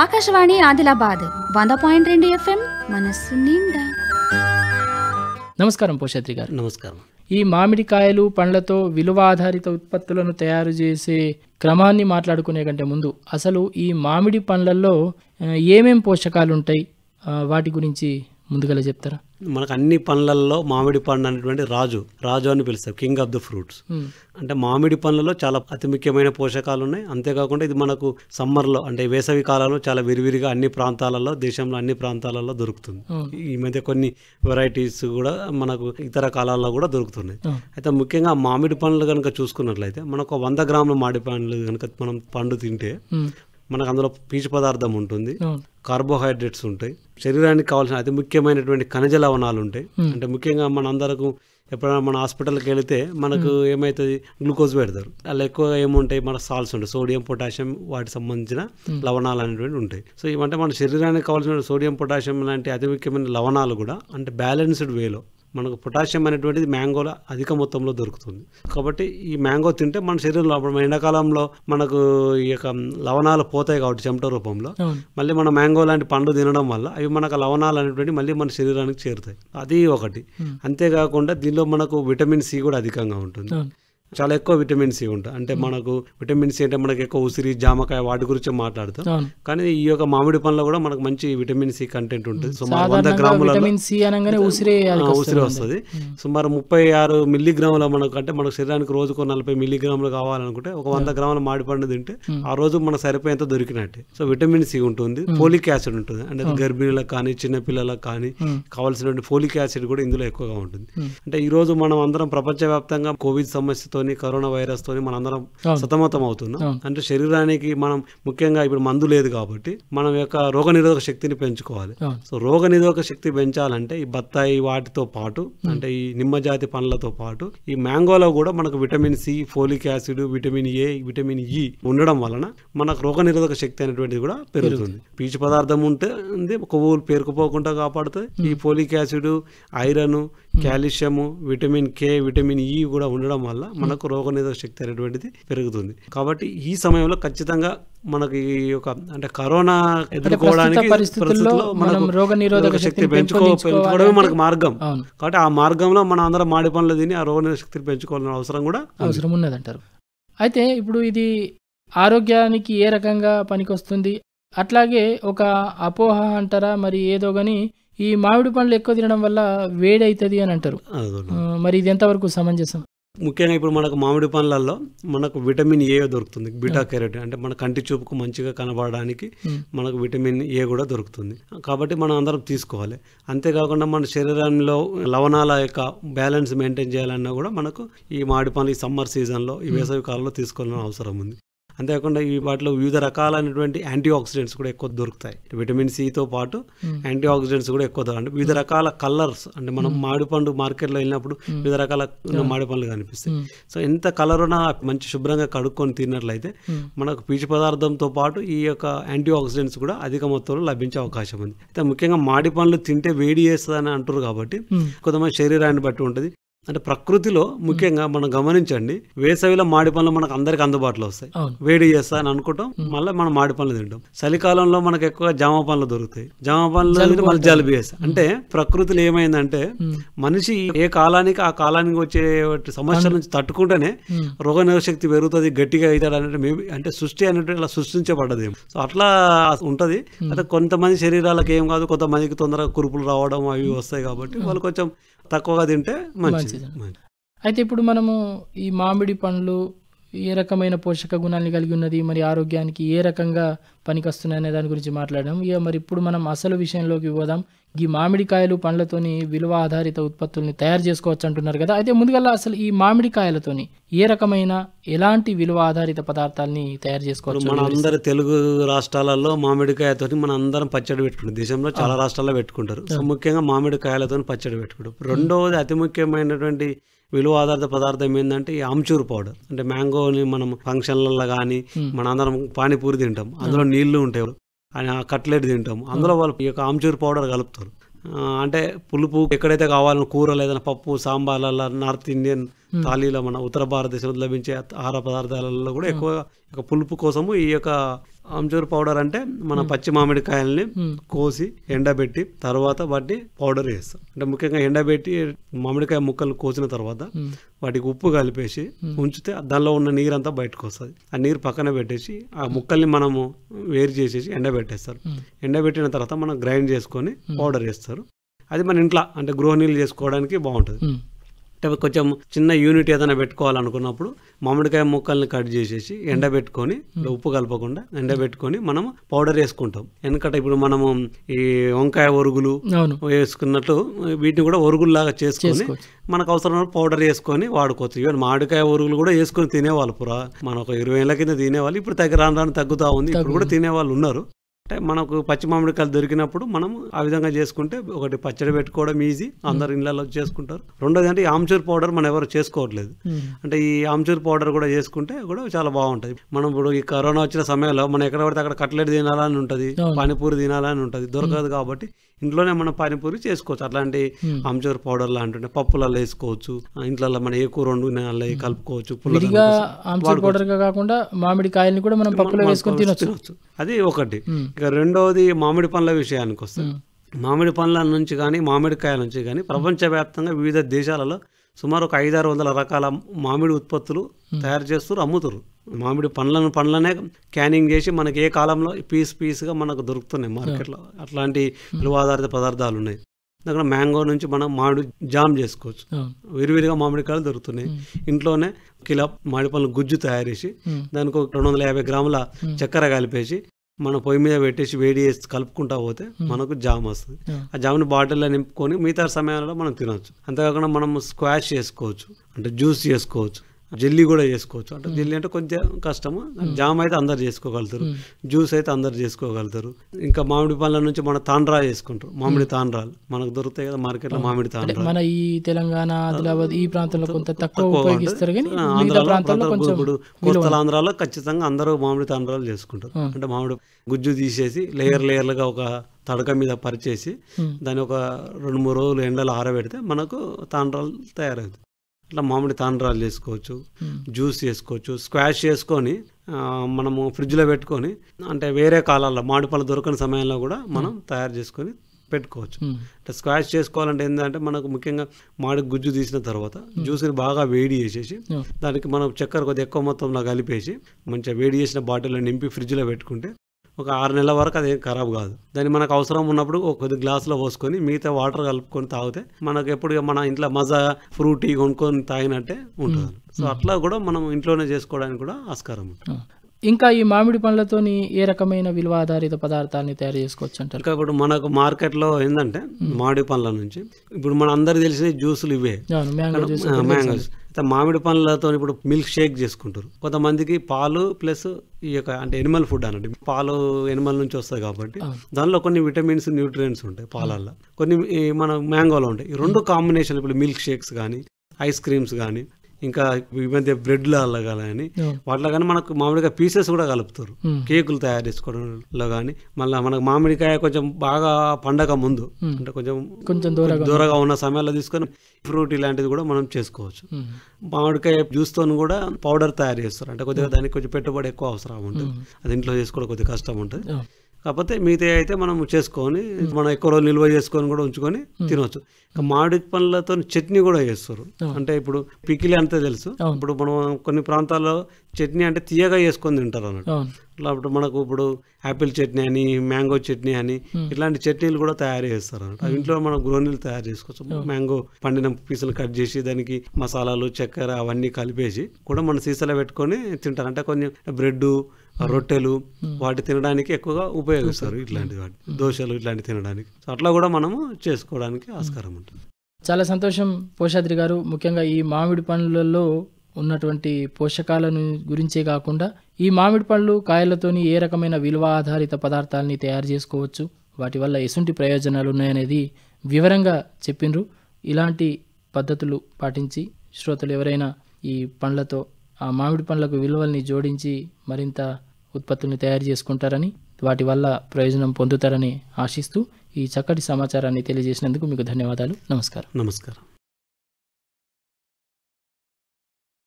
ఆకాశవాణి ఆదిలాబాద్ వంద పాయింట్ రెండు ఎఫ్ఎం మనస్సు నిండా నమస్కారం పోషత్రి గారు నమస్కారం ఈ మామిడికాయలు పండ్లతో విలువ ఆధారిత ఉత్పత్తులను తయారు చేసే క్రమాన్ని మాట్లాడుకునే కంటే ముందు అసలు ఈ మామిడి పండ్లలో ఏమేం పోషకాలు ఉంటాయి వాటి గురించి ముందుగా చెప్తారా మనకు అన్ని పండ్లల్లో మామిడి పండు అనేటువంటి రాజు రాజు అని పిలుస్తారు కింగ్ ఆఫ్ ద ఫ్రూట్స్ అంటే మామిడి పండ్లలో చాలా అతి ముఖ్యమైన పోషకాలు ఉన్నాయి అంతేకాకుండా ఇది మనకు సమ్మర్లో అంటే వేసవి కాలంలో చాలా విరివిరిగా అన్ని ప్రాంతాలలో దేశంలో అన్ని ప్రాంతాలలో దొరుకుతుంది hmm. ఈ మధ్య కొన్ని వెరైటీస్ కూడా మనకు ఇతర కాలాల్లో కూడా దొరుకుతున్నాయి hmm. అయితే ముఖ్యంగా మామిడి పండ్లు కనుక చూసుకున్నట్లయితే మనకు వంద గ్రాముల మామిడి పండ్లు కనుక మనం పండు తింటే hmm. మనకు అందులో పీచు పదార్థం ఉంటుంది కార్బోహైడ్రేట్స్ ఉంటాయి శరీరానికి కావాల్సిన అతి ముఖ్యమైనటువంటి ఖనిజ లవణాలు ఉంటాయి అంటే ముఖ్యంగా మన అందరకు ఎప్పుడైనా మన హాస్పిటల్కి వెళితే మనకు ఏమవుతుంది గ్లూకోజ్ పెడతారు అలా ఎక్కువగా ఏముంటాయి మన సాల్ట్స్ ఉంటాయి సోడియం పొటాషియం వాటికి సంబంధించిన లవణాలు అనేటువంటి ఉంటాయి సో ఇవంటే మన శరీరానికి కావాల్సిన సోడియం పొటాషియం లాంటి అతి ముఖ్యమైన లవణాలు కూడా అంటే బ్యాలెన్స్డ్ వేలో మనకు పొటాషియం అనేటువంటిది మ్యాంగోలో అధిక మొత్తంలో దొరుకుతుంది కాబట్టి ఈ మ్యాంగో తింటే మన శరీరంలో అప్పుడు ఎండాకాలంలో మనకు ఈ యొక్క లవణాలు పోతాయి కాబట్టి చెమట రూపంలో మళ్ళీ మన మ్యాంగో లాంటి పండు తినడం వల్ల అవి మనకు లవణాలు అనేటువంటి మళ్ళీ మన శరీరానికి చేరుతాయి అది ఒకటి అంతేకాకుండా దీనిలో మనకు విటమిన్ సి కూడా అధికంగా ఉంటుంది చాలా ఎక్కువ విటమిన్ సి ఉంటుంది అంటే hmm. మనకు విటమిన్ సి అంటే మనకి ఎక్కువ ఉసిరి జామకాయ వాటి గురించి మాట్లాడతాం కానీ ఈ యొక్క మామిడి పండ్లో కూడా మనకు మంచి విటమిన్ సి కంటెంట్ ఉంటుంది సుమారు వంద గ్రాముల ఉసిరి వస్తుంది hmm. సుమారు ముప్పై ఆరు మిల్లీగ్రాముల మనకు అంటే మనకు శరీరానికి రోజుకు నలభై మిల్లీగ్రాములు కావాలనుకుంటే ఒక వంద గ్రాముల మామిడి పండు తింటే hmm. ఆ రోజు మనకు సరిపోయేంత దొరికినట్టే సో విటమిన్ సి ఉంటుంది ఫోలిక్ యాసిడ్ ఉంటుంది అంటే గర్భిణీలకు కానీ చిన్నపిల్లలకు కానీ కావాల్సినటువంటి ఫోలిక్ యాసిడ్ కూడా ఇందులో ఎక్కువగా ఉంటుంది అంటే ఈ రోజు మనం అందరం ప్రపంచవ్యాప్తంగా కోవిడ్ సమస్యతో తోని కరోనా వైరస్ తోని మనందరం సతమతం అవుతున్నాం అంటే శరీరానికి మనం ముఖ్యంగా ఇప్పుడు మందు లేదు కాబట్టి మనం యొక్క రోగ నిరోధక శక్తిని పెంచుకోవాలి సో రోగ నిరోధక శక్తి పెంచాలంటే ఈ బత్తాయి వాటితో పాటు అంటే ఈ నిమ్మజాతి పండ్లతో పాటు ఈ మ్యాంగోలో కూడా మనకు vitamin C folic acid vitamin A vitamin E ఉండడం వలన మనకు రోగ నిరోధక శక్తి అనేటువంటిది కూడా పెరుగుతుంది పీచు పదార్థం ఉంటే కొవ్వులు పేరుకుపోకుండా కాపాడుతుంది ఈ folic acid iron Hmm. Calcium vitamin K vitamin E కూడా ఉండడం వల్ల hmm. మనకు రోగ శక్తి అనేటువంటిది పెరుగుతుంది కాబట్టి ఈ సమయంలో ఖచ్చితంగా మనకి ఈ యొక్క అంటే కరోనా ఎదుర్కోవడానికి పరిస్థితుల్లో మనం రోగనిరోధక శక్తి పెంచుకోవడమే మనకు మార్గం కాబట్టి ఆ మార్గంలో మనం అందరం మాడి పనులు తిని ఆ రోగనిరోధక శక్తిని పెంచుకోవాలని అవసరం కూడా అవసరం అంటారు అయితే ఇప్పుడు ఇది ఆరోగ్యానికి ఏ రకంగా పనికొస్తుంది అట్లాగే ఒక అపోహ అంటారా మరి ఏదో కానీ ఈ మామిడి పండ్లు ఎక్కువ తినడం వల్ల వేడి అవుతుంది అని అంటారు మరి ఇది ఎంతవరకు సమంజసం ముఖ్యంగా ఇప్పుడు మనకు మామిడి పండ్లలో మనకు విటమిన్ ఏ దొరుకుతుంది బీటా కెరటిన్ అంటే మన కంటి చూపుకు మంచిగా కనబడడానికి మనకు విటమిన్ ఏ కూడా దొరుకుతుంది కాబట్టి మనం అందరం తీసుకోవాలి అంతేకాకుండా మన శరీరంలో లవణాల యొక్క బ్యాలెన్స్ మెయింటైన్ చేయాలన్నా కూడా మనకు ఈ మామిడి పండ్లు ఈ సమ్మర్ సీజన్లో ఈ వేసవి కాలంలో తీసుకోవాలని అవసరం ఉంది అంతేకాకుండా ఈ వాటిలో వివిధ రకాలైనటువంటి యాంటీ ఆక్సిడెంట్స్ కూడా ఎక్కువ దొరుకుతాయి విటమిన్ సితో పాటు యాంటీ ఆక్సిడెంట్స్ కూడా ఎక్కువ దొరుకుతాయి వివిధ రకాల కలర్స్ అంటే మనం మామిడిపండు మార్కెట్లో వెళ్ళినప్పుడు వివిధ రకాల మామిడిపండ్లు కనిపిస్తాయి సో ఎంత కలర్ ఉన్నా మంచి శుభ్రంగా కడుక్కొని తిన్నట్లయితే మనకు పీచు పదార్థంతో పాటు ఈ యొక్క యాంటీ ఆక్సిడెంట్స్ కూడా అధిక మొత్తంలో లభించే అవకాశం ఉంది అయితే ముఖ్యంగా మామిడి పండ్లు తింటే వేడి చేస్తుంది అని అంటారు కాబట్టి కొంతమంది శరీరాన్ని బట్టి ఉంటుంది అంటే ప్రకృతిలో ముఖ్యంగా మనం గమనించండి వేసవిలో మాడి పనులు మనకు అందరికి అందుబాటులో వస్తాయి వేడి చేస్తా అని అనుకుంటాం మళ్ళీ మనం మాడి పనులు తింటాం చలికాలంలో మనకు ఎక్కువ జామ పనులు దొరుకుతాయి జామ పనులు మళ్ళీ జలుబు చేస్తాయి అంటే ప్రకృతిలో ఏమైందంటే మనిషి ఏ కాలానికి ఆ కాలానికి వచ్చే సమస్యల నుంచి తట్టుకుంటేనే రోగ నిరోధశక్తి పెరుగుతుంది గట్టిగా అవుతాడు అనేది మేబీ అంటే సృష్టి అనేది ఇలా సృష్టించబడ్డది సో అట్లా ఉంటది అంటే కొంతమంది శరీరాలకు ఏం కాదు కొంతమందికి తొందరగా కురుపులు రావడం అవి వస్తాయి కాబట్టి వాళ్ళు కొంచెం తక్కువగా తింటే మంచిది అయితే ఇప్పుడు మనము ఈ మామిడి పండ్లు ఏ రకమైన పోషక గుణాలను కలిగి ఉన్నది మరి ఆరోగ్యానికి ఏ రకంగా పనికొస్తున్నాయి అనే దాని గురించి మాట్లాడడం ఇక మరి ఇప్పుడు మనం అసలు విషయంలోకి పోదాం ఈ మామిడికాయలు పండ్లతోని విలువ ఆధారిత ఉత్పత్తుల్ని తయారు చేసుకోవచ్చు అంటున్నారు కదా అయితే ముందుగల్లా అసలు ఈ మామిడికాయలతోని ఏ రకమైన ఎలాంటి విలువ ఆధారిత పదార్థాలని తయారు చేసుకోవచ్చు మన అందరు తెలుగు రాష్ట్రాలలో మామిడికాయతో మన అందరం పచ్చడి పెట్టుకుంటాం దేశంలో చాలా రాష్ట్రాల్లో పెట్టుకుంటారు ముఖ్యంగా మామిడికాయలతో పచ్చడి పెట్టుకుంటాం రెండవది అతి ముఖ్యమైనటువంటి విలువ ఆధారిత పదార్థం ఏంటంటే ఈ అమ్చూర్ పౌడర్ అంటే మ్యాంగోని మనం ఫంక్షన్లలో కానీ మన అందరం పానీపూరి తింటాం అందులో నీళ్లు ఉంటాయి అని ఆ కట్లెట్ తింటాము అందులో వాళ్ళు ఈ యొక్క ఆమ్చూర్ పౌడర్ కలుపుతారు అంటే పులుపు ఎక్కడైతే కావాలన్న కూరలు ఏదైనా పప్పు సాంబార్లలో నార్త్ ఇండియన్ థాలీలో మన ఉత్తర భారతదేశంలో లభించే ఆహార పదార్థాలలో కూడా ఎక్కువ పులుపు కోసము ఈ యొక్క అంజూర్ పౌడర్ అంటే మన పచ్చి మామిడికాయల్ని కోసి ఎండబెట్టి తర్వాత వాటిని పౌడర్ వేస్తాం అంటే ముఖ్యంగా ఎండబెట్టి మామిడికాయ ముక్కలు కోసిన తర్వాత వాటికి ఉప్పు కలిపేసి ఉంచితే దానిలో ఉన్న నీరు అంతా బయటకు వస్తుంది ఆ నీరు పక్కన పెట్టేసి ఆ ముక్కల్ని మనము వేరు చేసేసి ఎండబెట్టేస్తారు ఎండబెట్టిన తర్వాత మనం గ్రైండ్ చేసుకొని పౌడర్ వేస్తారు అది మన ఇంట్లో అంటే నీళ్ళు చేసుకోవడానికి బాగుంటుంది అంటే కొంచెం చిన్న యూనిట్ ఏదైనా పెట్టుకోవాలనుకున్నప్పుడు మామిడికాయ ముక్కల్ని కట్ చేసేసి ఎండబెట్టుకొని ఉప్పు కలపకుండా ఎండబెట్టుకొని మనం పౌడర్ వేసుకుంటాం ఎందుకంటే ఇప్పుడు మనము ఈ వంకాయ ఒరుగులు వేసుకున్నట్టు వీటిని కూడా ఒరుగుల్లాగా చేసుకొని మనకు అవసరం పౌడర్ వేసుకొని వాడుకోవచ్చు ఈవెన్ మామిడికాయ ఒరుగులు కూడా వేసుకొని తినేవాళ్ళు పురా మనం ఒక ఇరవై ఏళ్ళ కింద తినేవాళ్ళు ఇప్పుడు తగ్గ రాను రాను తగ్గుతూ ఉంది ఇప్పుడు కూడా తినేవాళ్ళు ఉన్నారు అంటే మనకు పచ్చి మామిడికాయలు దొరికినప్పుడు మనం ఆ విధంగా చేసుకుంటే ఒకటి పచ్చడి పెట్టుకోవడం ఈజీ అందరు ఇళ్ళలో చేసుకుంటారు రెండోది అంటే ఆమ్చూర్ పౌడర్ మనం ఎవరు చేసుకోవట్లేదు hmm. అంటే ఈ ఆమ్చూర్ పౌడర్ కూడా చేసుకుంటే కూడా చాలా బాగుంటుంది మనం ఇప్పుడు ఈ కరోనా వచ్చిన సమయంలో మనం ఎక్కడ పడితే అక్కడ కట్లెట్ తినాలని ఉంటుంది పానీపూరి తినాలని ఉంటుంది దొరకదు hmm. కాబట్టి ఇంట్లోనే మనం పానీపూరి చేసుకోవచ్చు అట్లాంటి అంజూర్ పౌడర్ లాంటి పప్పులలో వేసుకోవచ్చు ఇంట్లో మనం ఏ కూర వండు కలుపుకోవచ్చు కాకుండా మామిడి కాయలు కూడా మనం పప్పులో వేసుకొని తినవచ్చు అది ఒకటి ఇక రెండవది మామిడి పండ్ల విషయానికి వస్తుంది మామిడి పండ్ల నుంచి కానీ మామిడికాయల నుంచి కానీ ప్రపంచవ్యాప్తంగా వివిధ దేశాలలో సుమారు ఒక ఐదారు వందల రకాల మామిడి ఉత్పత్తులు తయారు చేస్తారు అమ్ముతారు మామిడి పండ్లను పండ్లనే క్యానింగ్ చేసి మనకి ఏ కాలంలో పీస్ పీస్గా మనకు దొరుకుతున్నాయి మార్కెట్లో అట్లాంటి విలువాధారిత పదార్థాలు ఉన్నాయి దగ్గర మ్యాంగో నుంచి మనం మామిడి జామ్ చేసుకోవచ్చు విరివిరిగా మామిడికాయలు దొరుకుతున్నాయి ఇంట్లోనే కిలో మామిడి పండ్లు గుజ్జు తయారు చేసి దానికి ఒక రెండు వందల యాభై గ్రాముల చక్కెర కలిపేసి మన పొయ్యి మీద పెట్టేసి వేడి చేసి కలుపుకుంటా పోతే hmm. మనకు జామ్ వస్తుంది ఆ జామ్ని బాటిల్లో నింపుకొని మిగతా సమయాలలో మనం తినవచ్చు అంతేకాకుండా మనం స్క్వాష్ చేసుకోవచ్చు అంటే జ్యూస్ చేసుకోవచ్చు జెల్లీ కూడా చేసుకోవచ్చు అంటే జెల్లీ అంటే కొంచెం కష్టము జామ్ అయితే అందరు చేసుకోగలుగుతారు జ్యూస్ అయితే అందరు చేసుకోగలుగుతారు ఇంకా మామిడి పళ్ళ నుంచి మన తాండ్రా చేసుకుంటారు మామిడి తాండ్రాలు మనకు దొరుకుతాయి కదా మార్కెట్లో మామిడి తాండ్రా మన ఈ తెలంగాణ ఆదిలాబాద్ ఈ ప్రాంతంలో కొంత తక్కువ ఇప్పుడు కోస్తల ఆంధ్రాలో ఖచ్చితంగా అందరూ మామిడి తాండ్రాలు చేసుకుంటారు అంటే మామిడి గుజ్జు తీసేసి లేయర్ లేయర్లుగా ఒక తడక మీద పరిచేసి దాని ఒక రెండు మూడు రోజులు ఎండలో ఆరబెడితే మనకు తాండ్రాలు తయారవుతాయి ఇట్లా మామిడి తాండ్రాలు చేసుకోవచ్చు జ్యూస్ చేసుకోవచ్చు స్క్వాష్ చేసుకొని మనము ఫ్రిడ్జ్లో పెట్టుకొని అంటే వేరే కాలాల్లో మామిడి పళ్ళు దొరకని సమయంలో కూడా మనం తయారు చేసుకొని పెట్టుకోవచ్చు అంటే స్క్వాష్ చేసుకోవాలంటే ఏంటంటే మనకు ముఖ్యంగా మాడి గుజ్జు తీసిన తర్వాత జ్యూస్ని బాగా వేడి చేసేసి దానికి మనం చక్కెర కొద్దిగా ఎక్కువ మొత్తంలో కలిపేసి మంచిగా వేడి చేసిన బాటిల్లో నింపి ఫ్రిడ్జ్లో పెట్టుకుంటే ఒక ఆరు నెలల వరకు అది ఖరాబ్ కాదు దాన్ని మనకు అవసరం ఉన్నప్పుడు ఒక కొద్ది గ్లాసులో పోసుకొని మిగతా వాటర్ కలుపుకొని తాగితే మనకు ఎప్పుడు మన ఇంట్లో మజా ఫ్రూటీ కొనుక్కొని తాగినట్టే ఉంటుంది సో అట్లా కూడా మనం ఇంట్లోనే చేసుకోవడానికి కూడా ఆస్కారం ఉంటుంది ఇంకా ఈ మామిడి పండ్లతోని ఏ రకమైన విలువ ఆధారిత పదార్థాన్ని తయారు చేసుకోవచ్చు అంటారు ఇంకా ఇప్పుడు మనకు లో ఏంటంటే మామిడి పండ్ల నుంచి ఇప్పుడు మన అందరికి తెలిసిన జ్యూసులు ఇవే మ్యాంగోస్ మామిడి పండ్లతో ఇప్పుడు మిల్క్ షేక్ చేసుకుంటారు కొంతమందికి పాలు ప్లస్ ఈ యొక్క అంటే ఎనిమల్ ఫుడ్ అనండి పాలు ఎనిమల్ నుంచి వస్తాయి కాబట్టి దానిలో కొన్ని విటమిన్స్ న్యూట్రియంట్స్ ఉంటాయి పాలల్లో కొన్ని మన మ్యాంగోలో ఉంటాయి ఈ రెండు కాంబినేషన్ ఇప్పుడు మిల్క్ షేక్స్ కానీ ఐస్ క్రీమ్స్ కానీ ఇంకా ఈ మధ్య బ్రెడ్లలో కానీ వాటిలో కానీ మనకు మామిడికాయ పీసెస్ కూడా కలుపుతారు కేకులు తయారు చేసుకోవడంలో కానీ మళ్ళీ మనకు మామిడికాయ కొంచెం బాగా పండగ ముందు అంటే కొంచెం కొంచెం దూరంగా ఉన్న సమయాల్లో తీసుకొని ఫ్రూట్ ఇలాంటిది కూడా మనం చేసుకోవచ్చు మామిడికాయ జ్యూస్తో కూడా పౌడర్ తయారు చేస్తారు అంటే కొద్దిగా దానికి కొంచెం పెట్టుబడి ఎక్కువ అవసరం ఉంటుంది అది ఇంట్లో చేసుకోవడం కొద్దిగా కష్టం ఉంటుంది కాకపోతే మిగతా అయితే మనం చేసుకొని మనం ఎక్కువ రోజులు నిల్వ చేసుకొని కూడా ఉంచుకొని తినవచ్చు ఇంకా మామిడి పండ్లతో చట్నీ కూడా చేస్తారు అంటే ఇప్పుడు పికిలి అంతే తెలుసు ఇప్పుడు మనం కొన్ని ప్రాంతాల్లో చట్నీ అంటే తీయగా చేసుకొని తింటారు అన్నట్టు అట్లా మనకు ఇప్పుడు యాపిల్ చట్నీ అని మ్యాంగో చట్నీ అని ఇట్లాంటి చట్నీలు కూడా తయారు చేస్తారు అన్నట్టు అవి ఇంట్లో మనం గ్రోనీలు తయారు చేసుకోవచ్చు మ్యాంగో పండిన పీసులు కట్ చేసి దానికి మసాలాలు చక్కెర అవన్నీ కలిపేసి కూడా మనం సీసాలో పెట్టుకొని తింటారు అంటే కొంచెం బ్రెడ్ Hmm. రొట్టెలు hmm. వాటి తినడానికి ఎక్కువగా ఉపయోగిస్తారు ఇట్లాంటి hmm. వాటి దోశలు ఇట్లాంటి తినడానికి అట్లా కూడా మనము చేసుకోవడానికి ఆస్కారం ఉంటుంది చాలా సంతోషం పోషాద్రి గారు ముఖ్యంగా ఈ మామిడి పండ్లలో ఉన్నటువంటి పోషకాలను గురించే కాకుండా ఈ మామిడి పండ్లు కాయలతోని ఏ రకమైన విలువ ఆధారిత పదార్థాలని తయారు చేసుకోవచ్చు వాటి వల్ల ఎసుంటి ప్రయోజనాలు ఉన్నాయనేది వివరంగా చెప్పినరు ఇలాంటి పద్ధతులు పాటించి శ్రోతలు ఎవరైనా ఈ పండ్లతో ఆ మామిడి పండ్లకు విలువల్ని జోడించి మరింత ఉత్పత్తులను తయారు చేసుకుంటారని వాటి వల్ల ప్రయోజనం పొందుతారని ఆశిస్తూ ఈ చక్కటి సమాచారాన్ని తెలియజేసినందుకు మీకు ధన్యవాదాలు నమస్కారం నమస్కారం